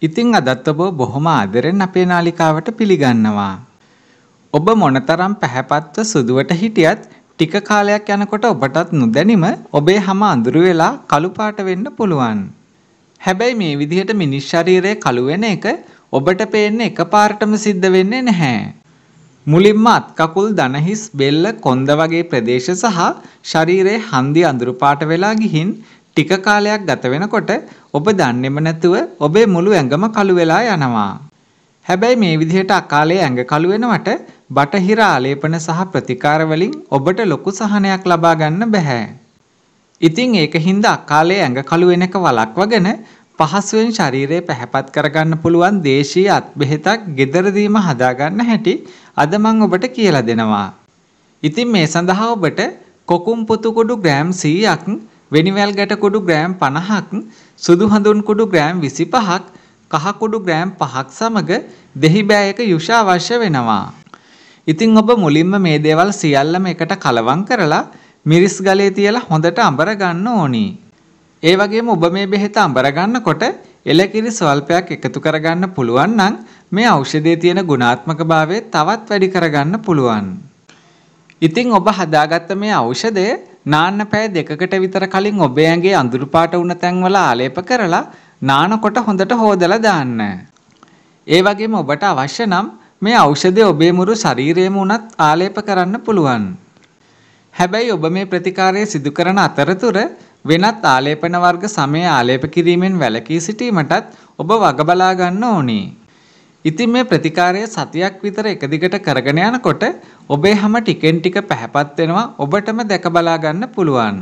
ඉතින් අදත් ඔබ බොහොම ආදරෙන් අපේ නාලිකාවට පිළිගන්නවා. ඔබ මොනතරම් පැහැපත්ව සුදුවට හිටියත් ටික කාලයක් යනකොට ඔබටත් නොදැනිම ඔබේ හැම අඳුරු වෙලා කළු පාට වෙන්න පුළුවන්. හැබැයි මේ විදිහට මිනිස් ශරීරය කළු වෙන එක ඔබට පේන්නේ එකපාරටම සිද්ධ වෙන්නේ නැහැ. මුලින්ම අත් කකුල් දනහිස් බෙල්ල කොන්ද වගේ ප්‍රදේශ සහ ශරීරයේ හන්දිය අඳුරු පාට වෙලා ගිහින් ටික කාලයක් ගත වෙනකොට ඔබ දන්නේම නැතුව ඔබේ මුළු ඇඟම කළු වෙලා යනවා. හැබැයි මේ විදිහට අකාලේ ඇඟ කළු වෙනවට බටහිර ආලේපන සහ ප්‍රතිකාර වලින් ඔබට ලොකු සහනයක් ලබා ගන්න බෑ. ඉතින් ඒකින්ද අකාලේ ඇඟ කළු වෙන එක වළක්වගෙන පහසුවෙන් ශරීරය පැහැපත් කරගන්න පුළුවන් දේශීය අත්බෙහෙතක් gederදීම හදාගන්න හැටි අද මම ඔබට කියලා දෙනවා. ඉතින් මේ සඳහා ඔබට කොකුම් පුතු කුඩු ග්‍රෑම් 100ක් වෙනිවැල් ගැට කුඩු ග්‍රෑම් 50ක්, සුදු හඳුන් කුඩු ග්‍රෑම් 25ක්, කහ කුඩු ග්‍රෑම් 5ක් සමග දෙහි බෑයක යුෂ අවශ්‍ය වෙනවා. ඉතින් ඔබ මුලින්ම මේ දේවල් සියල්ලම එකට කලවම් කරලා මිරිස් ගලේ තියලා හොඳට අඹර ගන්න ඕනි. ඒ වගේම ඔබ මේ බෙහෙත අඹර ගන්නකොට එලකිරි ස්වල්පයක් එකතු කරගන්න පුළුවන් නම් මේ ඖෂධයේ තියෙන ගුණාත්මක භාවය තවත් වැඩි කරගන්න පුළුවන්. ඉතින් ඔබ හදාගත්ත මේ ඖෂධය නාන්න පෑ දෙකකට විතර කලින් ඔබේ ඇඟේ අඳුරු පාට වුණ තැන්වල ආලේප කරලා නානකොට හොඳට හෝදලා දාන්න. ඒ වගේම ඔබට අවශ්‍ය නම් මේ ඖෂධය ඔබේ මුළු ශරීරයේම උනත් ආලේප කරන්න පුළුවන්. හැබැයි ඔබ මේ ප්‍රතිකාරය සිදු කරන අතරතුර වෙනත් ආලේපන වර්ග සමය ආලේප කිරීමෙන් වැළකී සිටීමටත් ඔබ වග බලා ගන්න ඕනේ. ඉතින් මේ ප්‍රතිකාරය සතියක් විතර එක දිගට කරගෙන යනකොට ඔබේ හැම ටිකෙන් ටික පැහැපත් වෙනවා ඔබටම දැක බලා ගන්න පුළුවන්.